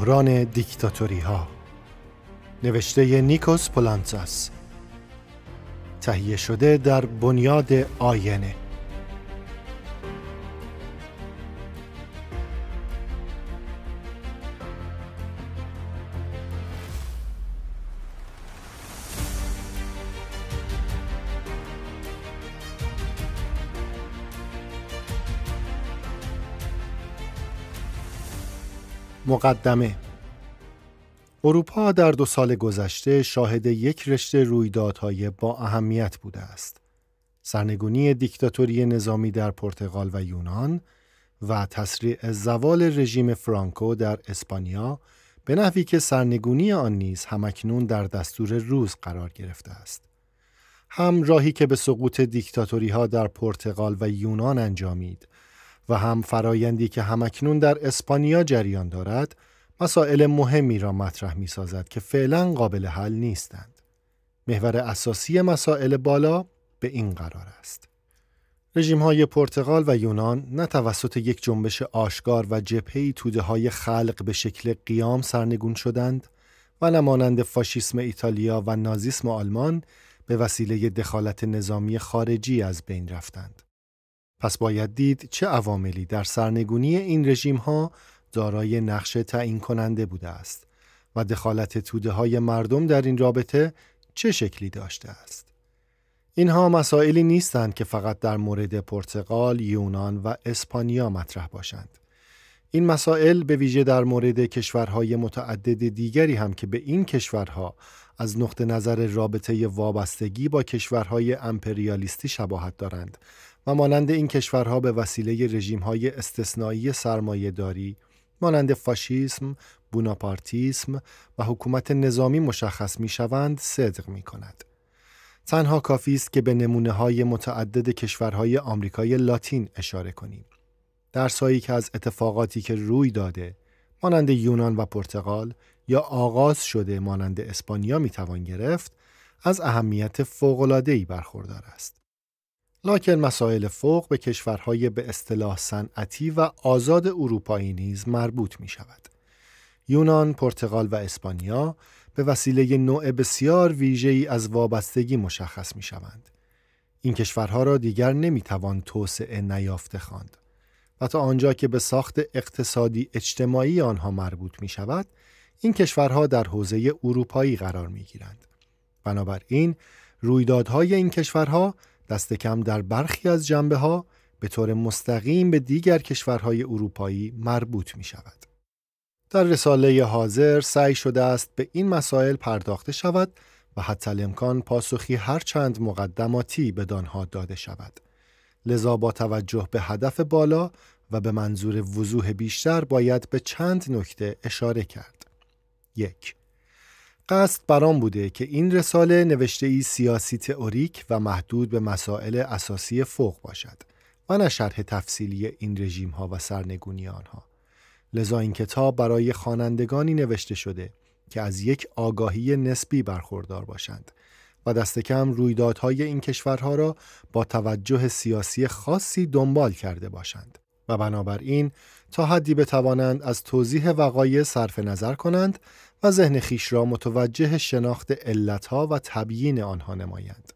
بحران دیکتاتوری ها نوشته نیکوس پولانتاس تهیه شده در بنیاد آینه مقدمه اروپا در دو سال گذشته شاهد یک رشته رویدادهای با اهمیت بوده است. سرنگونی دیکتاتوری نظامی در پرتغال و یونان و تسریع زوال رژیم فرانکو در اسپانیا به نحوی که سرنگونی آن نیز همکنون در دستور روز قرار گرفته است. هم راهی که به سقوط دیکتاتوری ها در پرتغال و یونان انجامید و هم فرایندی که همکنون در اسپانیا جریان دارد مسائل مهمی را مطرح می سازد که فعلا قابل حل نیستند. محور اساسی مسائل بالا به این قرار است. رژیم های پرتغال و یونان نه توسط یک جنبش آشکار و جپهی توده های خلق به شکل قیام سرنگون شدند و مانند فاشیسم ایتالیا و نازیسم آلمان به وسیله دخالت نظامی خارجی از بین رفتند. پس باید دید چه عواملی در سرنگونی این رژیم ها دارای نقش تعیین کننده بوده است و دخالت توده های مردم در این رابطه چه شکلی داشته است. اینها مسائلی نیستند که فقط در مورد پرتغال، یونان و اسپانیا مطرح باشند. این مسائل به ویژه در مورد کشورهای متعدد دیگری هم که به این کشورها از نقطه نظر رابطه وابستگی با کشورهای امپریالیستی شباهت دارند و مانند این کشورها به وسیله رژیمهای استثنایی سرمایهداری مانند فاشیسم، بوناپارتیسم و حکومت نظامی مشخص می شوند صدق می کند. تنها کافی است که به نمونه های متعدد کشورهای آمریکای لاتین اشاره کنیم. درسایی که از اتفاقاتی که روی داده مانند یونان و پرتغال یا آغاز شده مانند اسپانیا می توان گرفت از اهمیت فوق‌العاده‌ای برخوردار است. لاکن مسائل فوق به کشورهای به اصطلاح صنعتی و آزاد اروپایی نیز مربوط می شود. یونان، پرتغال و اسپانیا به وسیله نوع بسیار ای از وابستگی مشخص می شوند. این کشورها را دیگر نمی توان توسعه نیافته خواند و تا آنجا که به ساخت اقتصادی اجتماعی آنها مربوط می شود، این کشورها در حوزه اروپایی قرار می گیرند. بنابراین رویدادهای این کشورها دست کم در برخی از جنبه ها به طور مستقیم به دیگر کشورهای اروپایی مربوط می شود. در رساله حاضر سعی شده است به این مسائل پرداخته شود و حتی امکان پاسخی هر چند مقدماتی به دانها داده شود. لذا با توجه به هدف بالا و به منظور وضوح بیشتر باید به چند نکته اشاره کرد. یک قصد برام بوده که این رساله نوشته ای سیاسی تئوریک و محدود به مسائل اساسی فوق باشد و نه شرح تفصیلی این رژیم ها و سرنگونی آنها لذا این کتاب برای خوانندگانی نوشته شده که از یک آگاهی نسبی برخوردار باشند و دست کم رویدادهای این کشورها را با توجه سیاسی خاصی دنبال کرده باشند و بنابراین تا حدی بتوانند از توضیح وقایع صرف نظر کنند ذهن خیش را متوجه شناخت علتها و تبیین آنها نمایند.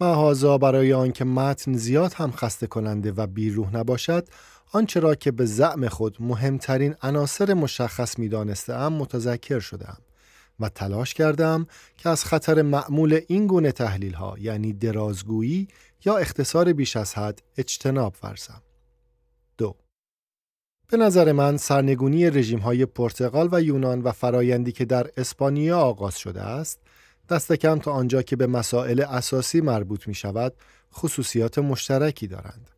محازا برای آنکه متن زیاد هم خسته کننده و بیروح نباشد آنچه را که به زعم خود مهمترین عناصر مشخص می ام متذکر شدم و تلاش کردم که از خطر معمول این گونه تحلیل ها یعنی درازگویی یا اختصار بیش از حد اجتناب ورزم. به نظر من سرنگونی رژیم های پرتغال و یونان و فرایندی که در اسپانیا آغاز شده است دست کم تا آنجا که به مسائل اساسی مربوط می شود خصوصیات مشترکی دارند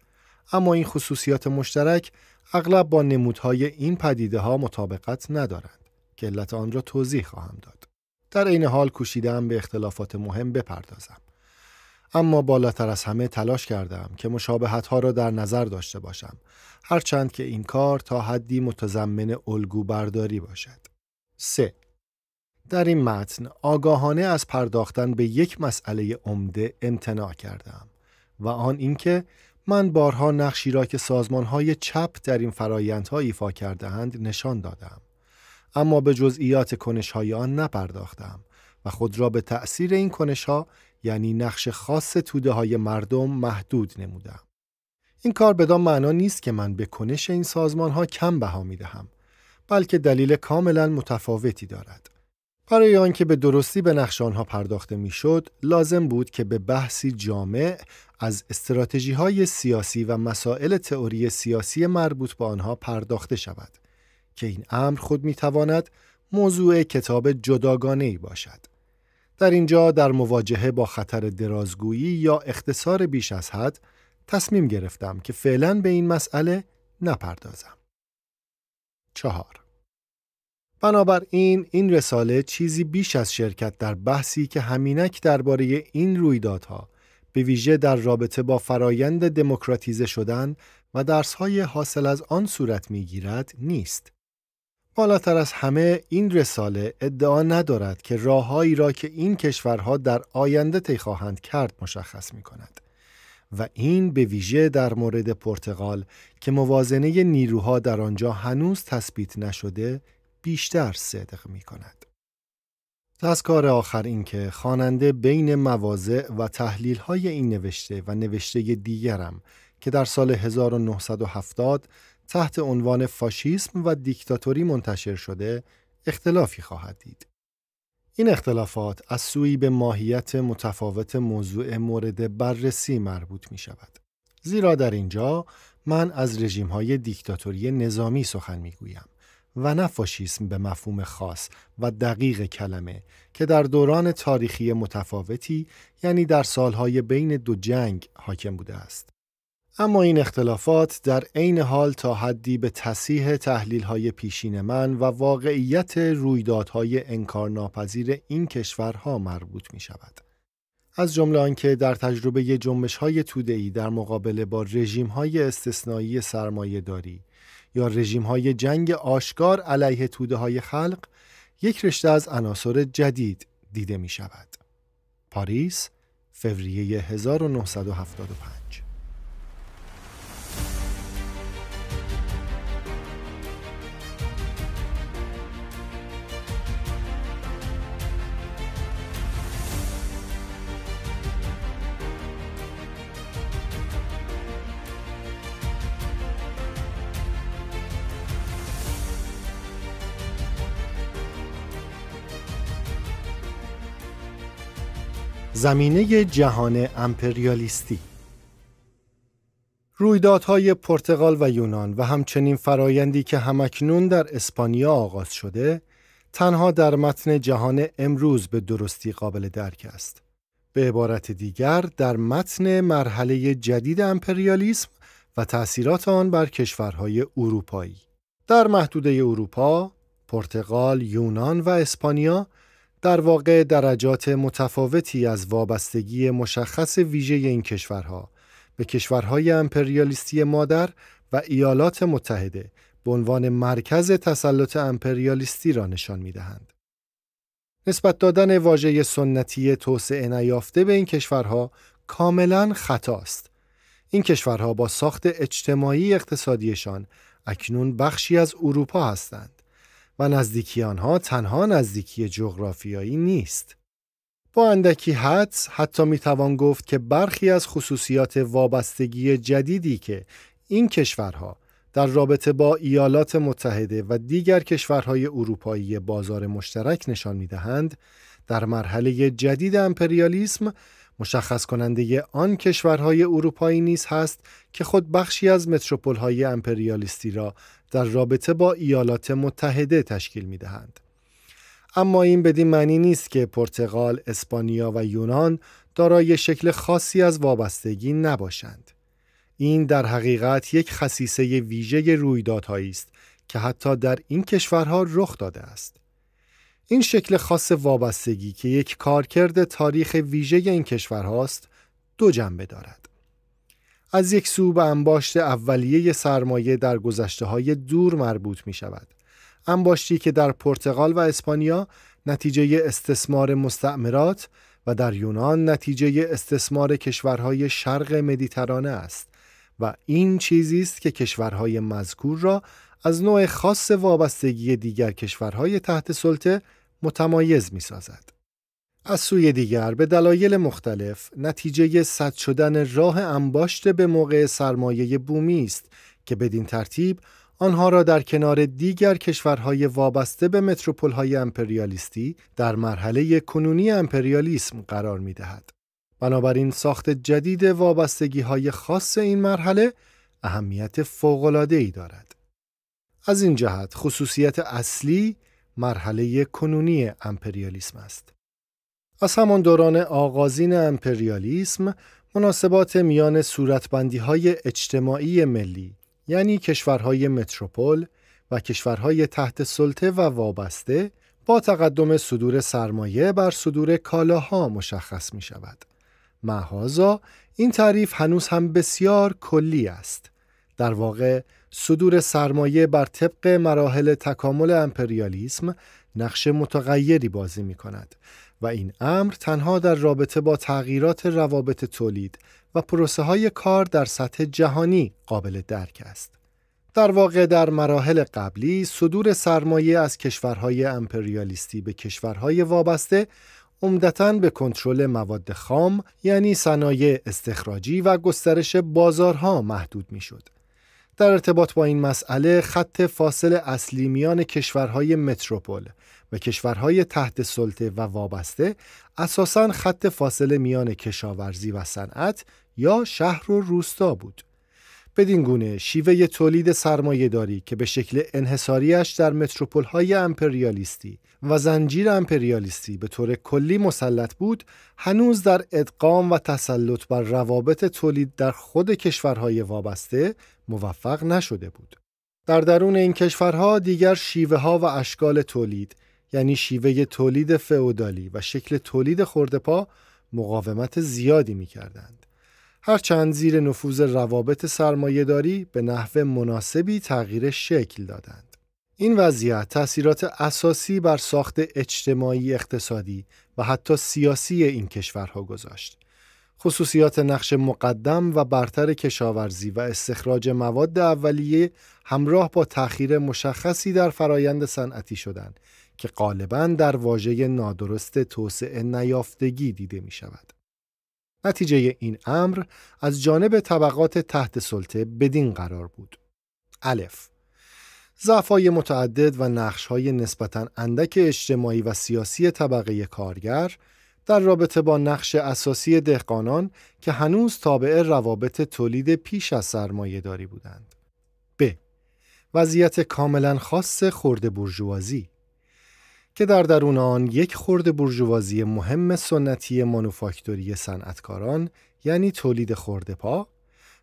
اما این خصوصیات مشترک اغلب با نمودهای این پدیده ها مطابقت ندارند که علت آن را توضیح خواهم داد در این حال کوشیدم به اختلافات مهم بپردازم اما بالاتر از همه تلاش کردم که مشابهت ها را در نظر داشته باشم هرچند که این کار تا حدی متضمن الگو برداری باشد 3 در این متن آگاهانه از پرداختن به یک مسئله عمده امتناع کردم و آن اینکه من بارها نقشی را که سازمان های چپ در این فرایندها ایفا کردهاند نشان دادم اما به جزئیات کنش های آن نپرداختم و خود را به تأثیر این کنش ها یعنی نقش خاص توده های مردم محدود نمودم. این کار بدان معنا نیست که من به کنش این سازمان ها کم بها می دهم بلکه دلیل کاملا متفاوتی دارد. برای آنکه به درستی به نقش آنها پرداخته میشد لازم بود که به بحثی جامع از استراتژی های سیاسی و مسائل تئوری سیاسی مربوط به آنها پرداخته شود که این امر خود می تواند موضوع کتاب جداگانه ای باشد در اینجا در مواجهه با خطر درازگویی یا اختصار بیش از حد تصمیم گرفتم که فعلا به این مسئله نپردازم. چهار بنابراین این رساله چیزی بیش از شرکت در بحثی که همینک درباره این رویدادها به ویژه در رابطه با فرایند دموکراتیزه شدن و درسهای حاصل از آن صورت میگیرد نیست بالاتر از همه این رساله ادعا ندارد که راههایی را که این کشورها در آینده طی خواهند کرد مشخص می کند و این به ویژه در مورد پرتغال که موازنه نیروها در آنجا هنوز تثبیت نشده بیشتر صدق می کند. کار آخر این که خواننده بین مواضع و تحلیل های این نوشته و نوشته دیگرم که در سال 1970 تحت عنوان فاشیسم و دیکتاتوری منتشر شده اختلافی خواهد دید. این اختلافات از سوی به ماهیت متفاوت موضوع مورد بررسی مربوط می شود. زیرا در اینجا من از رژیم های دیکتاتوری نظامی سخن می گویم و نه فاشیسم به مفهوم خاص و دقیق کلمه که در دوران تاریخی متفاوتی یعنی در سالهای بین دو جنگ حاکم بوده است. اما این اختلافات در عین حال تا حدی به تصیح تحلیل های پیشین من و واقعیت رویدادهای انکارناپذیر این کشورها مربوط می شود. از جمله آنکه در تجربه جنبش های ای در مقابله با رژیم های استثنایی سرمایه داری یا رژیم های جنگ آشکار علیه توده های خلق یک رشته از عناصر جدید دیده می شود. پاریس، فوریه 1975 زمینه جهان امپریالیستی رویدادهای پرتغال و یونان و همچنین فرایندی که همکنون در اسپانیا آغاز شده تنها در متن جهان امروز به درستی قابل درک است به عبارت دیگر در متن مرحله جدید امپریالیسم و تأثیرات آن بر کشورهای اروپایی در محدوده اروپا پرتغال، یونان و اسپانیا در واقع درجات متفاوتی از وابستگی مشخص ویژه این کشورها به کشورهای امپریالیستی مادر و ایالات متحده به عنوان مرکز تسلط امپریالیستی را نشان می دهند. نسبت دادن واژه سنتی توسعه نیافته به این کشورها کاملا خطاست. این کشورها با ساخت اجتماعی اقتصادیشان اکنون بخشی از اروپا هستند. و نزدیکی آنها تنها نزدیکی جغرافیایی نیست. با اندکی حدس حتی میتوان گفت که برخی از خصوصیات وابستگی جدیدی که این کشورها در رابطه با ایالات متحده و دیگر کشورهای اروپایی بازار مشترک نشان دهند، در مرحله جدید امپریالیسم مشخص کننده آن کشورهای اروپایی نیز هست که خود بخشی از متروپولهای امپریالیستی را در رابطه با ایالات متحده تشکیل می دهند. اما این بدین معنی نیست که پرتغال، اسپانیا و یونان دارای شکل خاصی از وابستگی نباشند. این در حقیقت یک خصیصه ویژه رویدادهایی است که حتی در این کشورها رخ داده است. این شکل خاص وابستگی که یک کارکرد تاریخ ویژه این کشورهاست دو جنبه دارد. از یک سو به انباشت اولیه سرمایه در گذشته های دور مربوط می شود. انباشتی که در پرتغال و اسپانیا نتیجه استثمار مستعمرات و در یونان نتیجه استثمار کشورهای شرق مدیترانه است و این چیزی است که کشورهای مذکور را از نوع خاص وابستگی دیگر کشورهای تحت سلطه متمایز می سازد. از سوی دیگر به دلایل مختلف نتیجه صد شدن راه انباشت به موقع سرمایه بومی است که بدین ترتیب آنها را در کنار دیگر کشورهای وابسته به متروپولهای امپریالیستی در مرحله کنونی امپریالیسم قرار می دهد. بنابراین ساخت جدید وابستگی های خاص این مرحله اهمیت فوقلادهی دارد. از این جهت خصوصیت اصلی مرحله کنونی امپریالیسم است. از همان دوران آغازین امپریالیسم مناسبات میان صورتبندی های اجتماعی ملی یعنی کشورهای متروپول و کشورهای تحت سلطه و وابسته با تقدم صدور سرمایه بر صدور کالاها مشخص می شود. محازا این تعریف هنوز هم بسیار کلی است. در واقع صدور سرمایه بر طبق مراحل تکامل امپریالیسم نقش متغیری بازی می کند و این امر تنها در رابطه با تغییرات روابط تولید و پروسه های کار در سطح جهانی قابل درک است. در واقع در مراحل قبلی صدور سرمایه از کشورهای امپریالیستی به کشورهای وابسته عمدتا به کنترل مواد خام یعنی صنایع استخراجی و گسترش بازارها محدود میشد در ارتباط با این مسئله خط فاصل اصلی میان کشورهای متروپول و کشورهای تحت سلطه و وابسته اساساً خط فاصله میان کشاورزی و صنعت یا شهر و روستا بود. بدین گونه شیوه تولید سرمایه داری که به شکل انحصاریش در متروپول های امپریالیستی و زنجیر امپریالیستی به طور کلی مسلط بود هنوز در ادغام و تسلط بر روابط تولید در خود کشورهای وابسته موفق نشده بود. در درون این کشورها دیگر شیوه ها و اشکال تولید یعنی شیوه تولید فئودالی و شکل تولید خوردپا مقاومت زیادی می کردند. هرچند زیر نفوذ روابط سرمایهداری به نحو مناسبی تغییر شکل دادند. این وضعیت تأثیرات اساسی بر ساخت اجتماعی اقتصادی و حتی سیاسی این کشورها گذاشت. خصوصیات نقش مقدم و برتر کشاورزی و استخراج مواد اولیه همراه با تأخیر مشخصی در فرایند صنعتی شدند که غالبا در واژه نادرست توسعه نیافتگی دیده می شود. نتیجه این امر از جانب طبقات تحت سلطه بدین قرار بود. الف زعفای متعدد و نقشهای نسبتا اندک اجتماعی و سیاسی طبقه کارگر در رابطه با نقش اساسی دهقانان که هنوز تابع روابط تولید پیش از سرمایه داری بودند. ب. وضعیت کاملا خاص خورده برجوازی که در درون آن یک خرد برجوازی مهم سنتی مانوفاکتوری صنعتکاران یعنی تولید خرده پا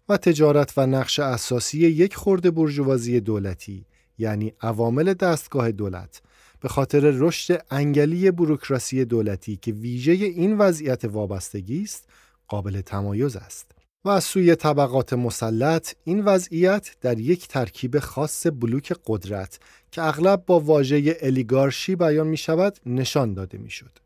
و تجارت و نقش اساسی یک خرد برجوازی دولتی یعنی عوامل دستگاه دولت به خاطر رشد انگلی بروکراسی دولتی که ویژه این وضعیت وابستگی است قابل تمایز است از سوی طبقات مسلط این وضعیت در یک ترکیب خاص بلوک قدرت که اغلب با واژه الیگارشی بیان می شود نشان داده می شود.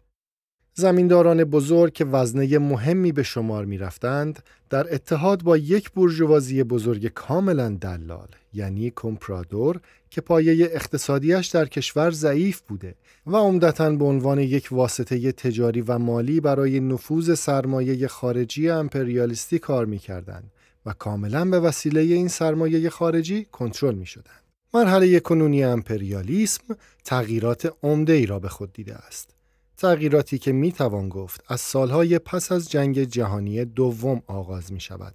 زمینداران بزرگ که وزنه مهمی به شمار می رفتند در اتحاد با یک برجوازی بزرگ کاملا دلال یعنی کمپرادور که پایه اقتصادیش در کشور ضعیف بوده و عمدتا به عنوان یک واسطه تجاری و مالی برای نفوذ سرمایه خارجی امپریالیستی کار می کردن و کاملا به وسیله این سرمایه خارجی کنترل می شدن. مرحله کنونی امپریالیسم تغییرات عمده ای را به خود دیده است. تغییراتی که می توان گفت از سالهای پس از جنگ جهانی دوم آغاز می شود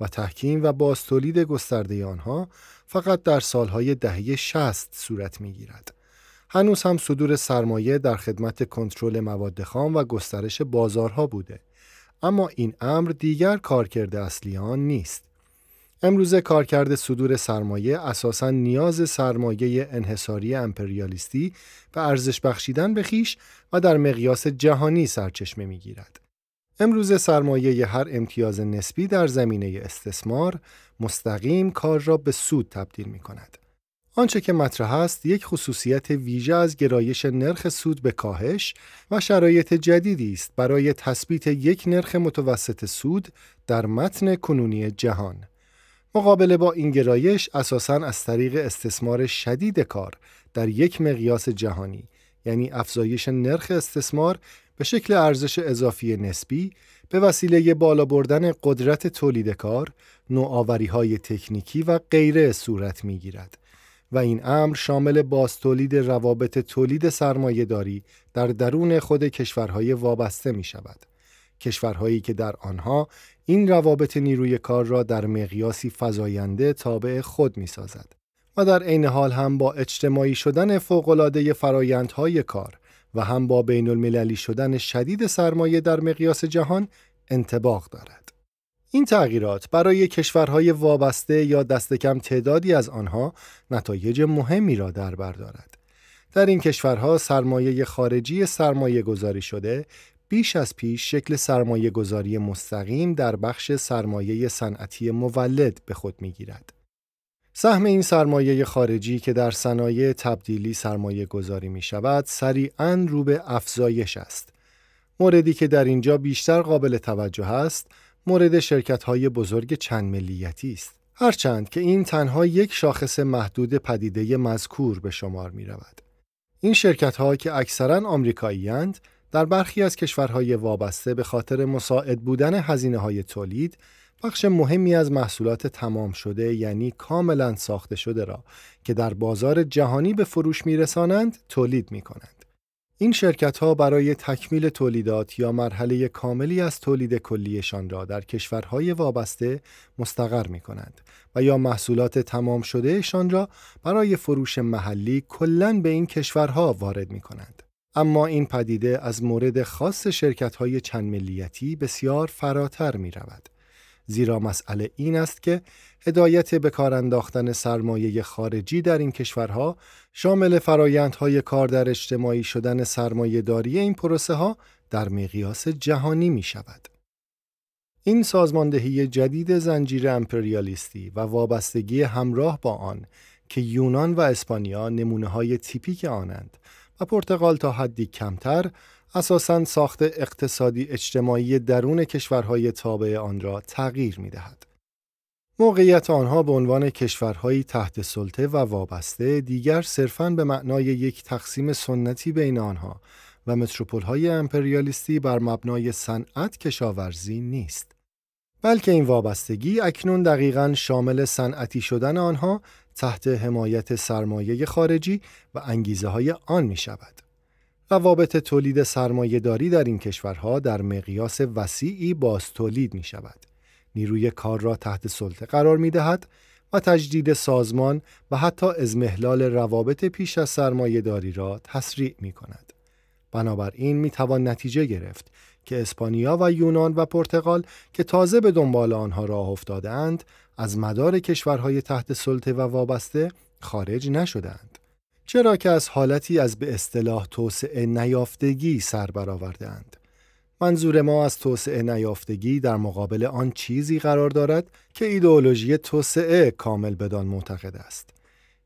و تحکیم و بازتولید گسترده آنها فقط در سالهای دهه 60 صورت می گیرد. هنوز هم صدور سرمایه در خدمت کنترل مواد خام و گسترش بازارها بوده اما این امر دیگر کارکرد اصلی آن نیست امروزه کارکرد صدور سرمایه اساسا نیاز سرمایه انحصاری امپریالیستی و ارزش بخشیدن به خیش و در مقیاس جهانی سرچشمه می گیرد. امروز سرمایه هر امتیاز نسبی در زمینه استثمار مستقیم کار را به سود تبدیل می کند. آنچه که مطرح است یک خصوصیت ویژه از گرایش نرخ سود به کاهش و شرایط جدیدی است برای تثبیت یک نرخ متوسط سود در متن کنونی جهان. مقابله با این گرایش اساساً از طریق استثمار شدید کار در یک مقیاس جهانی یعنی افزایش نرخ استثمار به شکل ارزش اضافی نسبی به وسیله بالا بردن قدرت تولید کار، نوآوری های تکنیکی و غیره صورت می گیرد و این امر شامل تولید روابط تولید سرمایهداری در درون خود کشورهای وابسته می شود. کشورهایی که در آنها این روابط نیروی کار را در مقیاسی فزاینده تابع خود می سازد و در عین حال هم با اجتماعی شدن فوقلاده فرایندهای کار و هم با بین المللی شدن شدید سرمایه در مقیاس جهان انتباق دارد. این تغییرات برای کشورهای وابسته یا دستکم تعدادی از آنها نتایج مهمی را در بر دارد. در این کشورها سرمایه خارجی سرمایه گذاری شده بیش از پیش شکل سرمایه گذاری مستقیم در بخش سرمایه صنعتی مولد به خود می گیرد. سهم این سرمایه خارجی که در صنایع تبدیلی سرمایه گذاری می شود سریعا رو به افزایش است. موردی که در اینجا بیشتر قابل توجه است مورد شرکت های بزرگ چند ملیتی است. هرچند که این تنها یک شاخص محدود پدیده مذکور به شمار می رود. این شرکت ها که اکثرا آمریکایی‌اند، در برخی از کشورهای وابسته به خاطر مساعد بودن هزینه های تولید بخش مهمی از محصولات تمام شده یعنی کاملا ساخته شده را که در بازار جهانی به فروش میرسانند تولید می کنند. این شرکت ها برای تکمیل تولیدات یا مرحله کاملی از تولید کلیشان را در کشورهای وابسته مستقر می کنند و یا محصولات تمام شدهشان را برای فروش محلی کلا به این کشورها وارد می کنند. اما این پدیده از مورد خاص شرکت های چند ملیتی بسیار فراتر می رود. زیرا مسئله این است که هدایت به کار انداختن سرمایه خارجی در این کشورها شامل فرایندهای کار در اجتماعی شدن سرمایه داری این پروسه ها در مقیاس جهانی می شود. این سازماندهی جدید زنجیر امپریالیستی و وابستگی همراه با آن که یونان و اسپانیا نمونه های تیپیک آنند پرتغال تا حدی کمتر اساساً ساخت اقتصادی اجتماعی درون کشورهای تابع آن را تغییر می دهد. موقعیت آنها به عنوان کشورهایی تحت سلطه و وابسته دیگر صرفاً به معنای یک تقسیم سنتی بین آنها و متروپولهای امپریالیستی بر مبنای صنعت کشاورزی نیست. بلکه این وابستگی اکنون دقیقا شامل صنعتی شدن آنها تحت حمایت سرمایه خارجی و انگیزه های آن می شود. روابط تولید سرمایه داری در این کشورها در مقیاس وسیعی باز تولید می شود. نیروی کار را تحت سلطه قرار می دهد و تجدید سازمان و حتی ازمهلال روابط پیش از سرمایه داری را تسریع می کند. بنابراین می توان نتیجه گرفت که اسپانیا و یونان و پرتغال که تازه به دنبال آنها راه افتادهاند از مدار کشورهای تحت سلطه و وابسته خارج نشدند چرا که از حالتی از به اصطلاح توسعه نیافتگی سر اند؟ منظور ما از توسعه نیافتگی در مقابل آن چیزی قرار دارد که ایدئولوژی توسعه کامل بدان معتقد است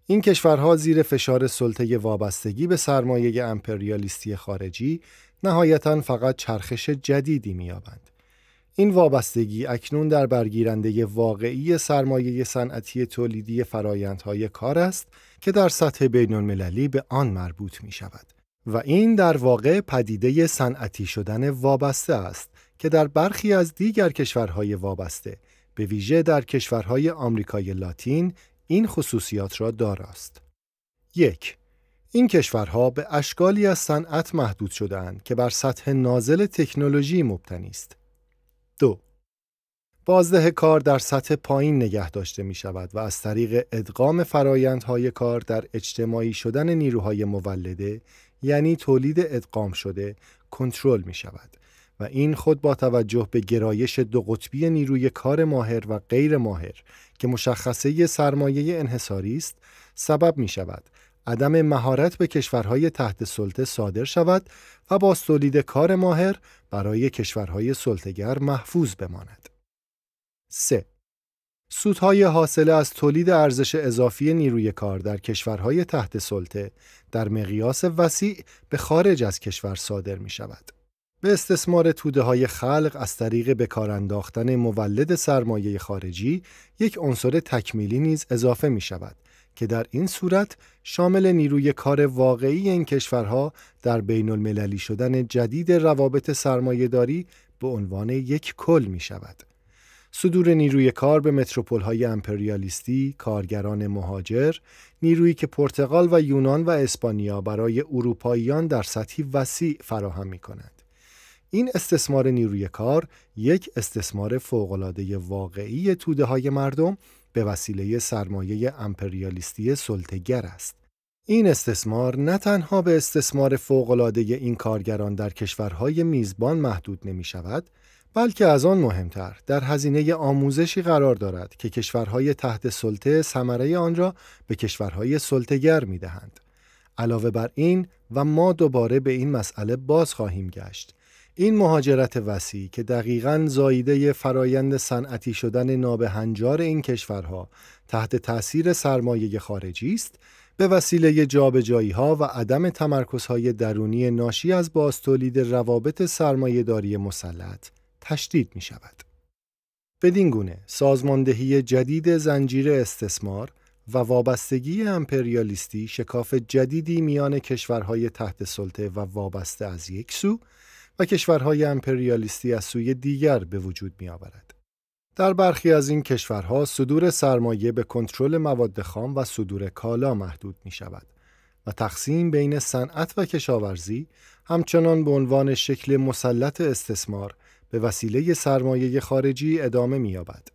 این کشورها زیر فشار سلطه وابستگی به سرمایه امپریالیستی خارجی نهایتا فقط چرخش جدیدی مییابند این وابستگی اکنون در برگیرنده واقعی سرمایه صنعتی تولیدی فرایندهای کار است که در سطح بین المللی به آن مربوط می شود. و این در واقع پدیده صنعتی شدن وابسته است که در برخی از دیگر کشورهای وابسته به ویژه در کشورهای آمریکای لاتین این خصوصیات را داراست یک این کشورها به اشکالی از صنعت محدود شدهاند که بر سطح نازل تکنولوژی مبتنی است. دو بازده کار در سطح پایین نگه داشته می شود و از طریق ادغام فرایندهای کار در اجتماعی شدن نیروهای مولده یعنی تولید ادغام شده کنترل می شود و این خود با توجه به گرایش دو قطبی نیروی کار ماهر و غیر ماهر که مشخصه سرمایه انحصاری است سبب می شود عدم مهارت به کشورهای تحت سلطه صادر شود و با تولید کار ماهر برای کشورهای سلطگر محفوظ بماند. 3. سودهای حاصله از تولید ارزش اضافی نیروی کار در کشورهای تحت سلطه در مقیاس وسیع به خارج از کشور صادر می شود. به استثمار توده های خلق از طریق به انداختن مولد سرمایه خارجی یک عنصر تکمیلی نیز اضافه می شود که در این صورت شامل نیروی کار واقعی این کشورها در بین المللی شدن جدید روابط سرمایهداری به عنوان یک کل می شود. صدور نیروی کار به متروپول های امپریالیستی، کارگران مهاجر، نیرویی که پرتغال و یونان و اسپانیا برای اروپاییان در سطحی وسیع فراهم می کند. این استثمار نیروی کار یک استثمار فوقالعاده واقعی توده های مردم به وسیله سرمایه امپریالیستی سلطگر است. این استثمار نه تنها به استثمار فوقالعاده این کارگران در کشورهای میزبان محدود نمی شود، بلکه از آن مهمتر در هزینه آموزشی قرار دارد که کشورهای تحت سلطه ثمره آن را به کشورهای سلطگر می دهند. علاوه بر این و ما دوباره به این مسئله باز خواهیم گشت. این مهاجرت وسیع که دقیقا زاییده فرایند صنعتی شدن نابهنجار این کشورها تحت تأثیر سرمایه خارجی است به وسیله جابجایی ها و عدم تمرکز های درونی ناشی از بازتولید روابط سرمایهداری مسلط تشدید می شود. بدین گونه سازماندهی جدید زنجیر استثمار و وابستگی امپریالیستی شکاف جدیدی میان کشورهای تحت سلطه و وابسته از یک سو و کشورهای امپریالیستی از سوی دیگر به وجود می آورد. در برخی از این کشورها صدور سرمایه به کنترل مواد خام و صدور کالا محدود می شود و تقسیم بین صنعت و کشاورزی همچنان به عنوان شکل مسلط استثمار به وسیله سرمایه خارجی ادامه می یابد.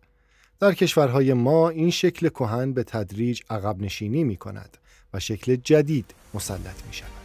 در کشورهای ما این شکل کهن به تدریج عقب نشینی می کند و شکل جدید مسلط می شود.